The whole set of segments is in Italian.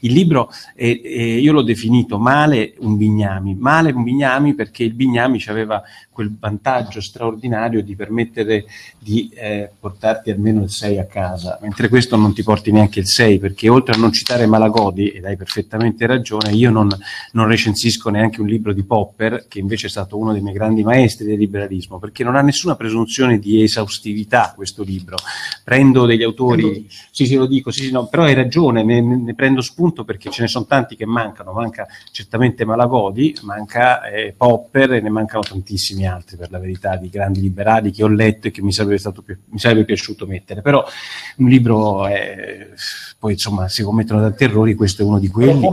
Il libro, è, è, io l'ho definito male un bignami, male un bignami perché il bignami ci aveva quel vantaggio straordinario di permettere di eh, portarti almeno il 6 a casa, mentre questo non ti porti neanche il 6 perché oltre a non citare Malagodi, ed hai perfettamente ragione, io non, non recensisco neanche un libro di Popper, che invece è stato uno dei miei grandi maestri del liberalismo, perché non ha nessuna presunzione di esaustività questo libro. Prendo degli autori, sì sì lo dico, sì, sì, no, però hai ragione, ne, ne prendo spunto appunto perché ce ne sono tanti che mancano, manca certamente Malagodi, manca eh, Popper e ne mancano tantissimi altri per la verità di grandi liberali che ho letto e che mi sarebbe, stato, mi sarebbe piaciuto mettere, però un libro è, poi insomma si commettono tanti errori, questo è uno di quelli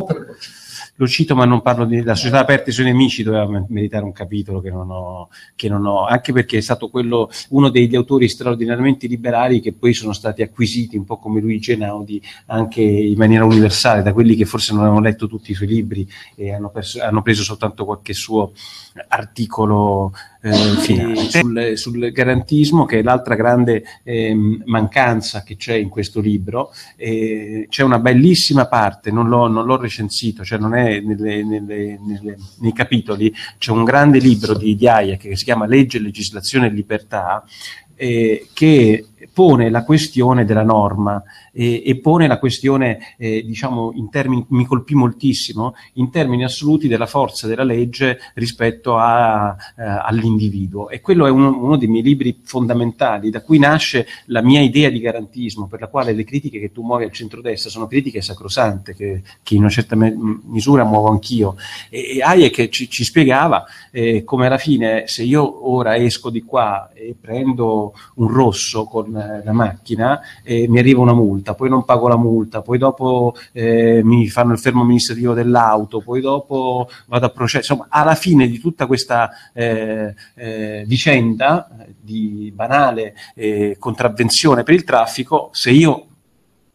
lo cito ma non parlo di La società aperta e i suoi nemici, doveva meritare un capitolo che non, ho, che non ho, anche perché è stato quello, uno degli autori straordinariamente liberali che poi sono stati acquisiti, un po' come Luigi Naudi, anche in maniera universale, da quelli che forse non avevano letto tutti i suoi libri e hanno, perso, hanno preso soltanto qualche suo articolo. Eh, finale. Sul, sul, garantismo, che è l'altra grande ehm, mancanza che c'è in questo libro, eh, c'è una bellissima parte, non l'ho, non l'ho recensito, cioè non è nelle, nelle, nelle, nei capitoli, c'è un grande libro di Diaia che si chiama Legge, Legislazione e Libertà, eh, che pone la questione della norma e, e pone la questione, eh, diciamo, in termini, mi colpì moltissimo, in termini assoluti della forza della legge rispetto a, eh, all'individuo. E quello è uno, uno dei miei libri fondamentali, da cui nasce la mia idea di garantismo, per la quale le critiche che tu muovi al centrodestra sono critiche sacrosante, che, che in una certa me- misura muovo anch'io. E, e Hayek ci, ci spiegava eh, come alla fine, se io ora esco di qua e prendo un rosso con la, macchina e mi arriva una multa, poi non pago la multa, poi dopo eh, mi fanno il fermo amministrativo dell'auto, poi dopo vado a processo. Insomma, alla fine di tutta questa eh, eh, vicenda eh, di banale eh, contravvenzione per il traffico, se io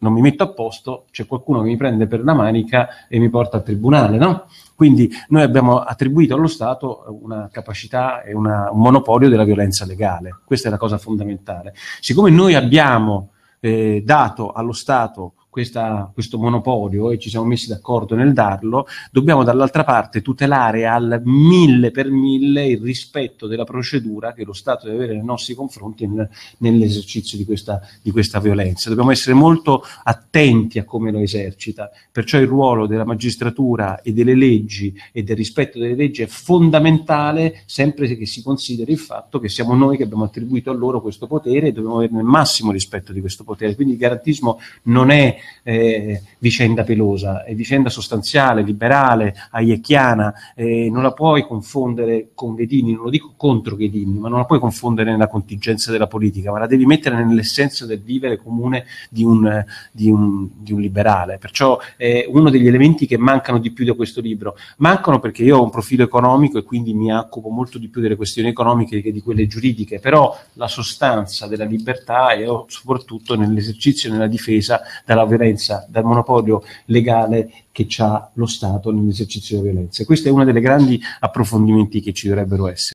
non mi metto a posto, c'è qualcuno che mi prende per la manica e mi porta al tribunale, no? Quindi noi abbiamo attribuito allo Stato una capacità e una, un monopolio della violenza legale. Questa è la cosa fondamentale. Siccome noi abbiamo eh, dato allo Stato questa, questo monopolio e ci siamo messi d'accordo nel darlo, dobbiamo dall'altra parte tutelare al mille per mille il rispetto della procedura che lo Stato deve avere nei nostri confronti nel, nell'esercizio di questa, di questa, violenza. Dobbiamo essere molto attenti a come lo esercita, perciò il ruolo della magistratura e delle leggi e del rispetto delle leggi è fondamentale sempre che si consideri il fatto che siamo noi che abbiamo attribuito a loro questo potere e dobbiamo avere il massimo rispetto di questo potere. Quindi il garantismo non è eh, vicenda pelosa, è vicenda sostanziale, liberale, aiecchiana, eh, non la puoi confondere con Ghedini, non lo dico contro Ghedini, ma non la puoi confondere nella contingenza della politica, ma la devi mettere nell'essenza del vivere comune di un, di un, di un liberale. Perciò è uno degli elementi che mancano di più da questo libro. Mancano perché io ho un profilo economico e quindi mi occupo molto di più delle questioni economiche che di quelle giuridiche, però la sostanza della libertà è soprattutto nell'esercizio e nella difesa dalla violenza, dal monopolio legale che ha lo Stato nell'esercizio della violenza. Questo è uno dei grandi approfondimenti che ci dovrebbero essere.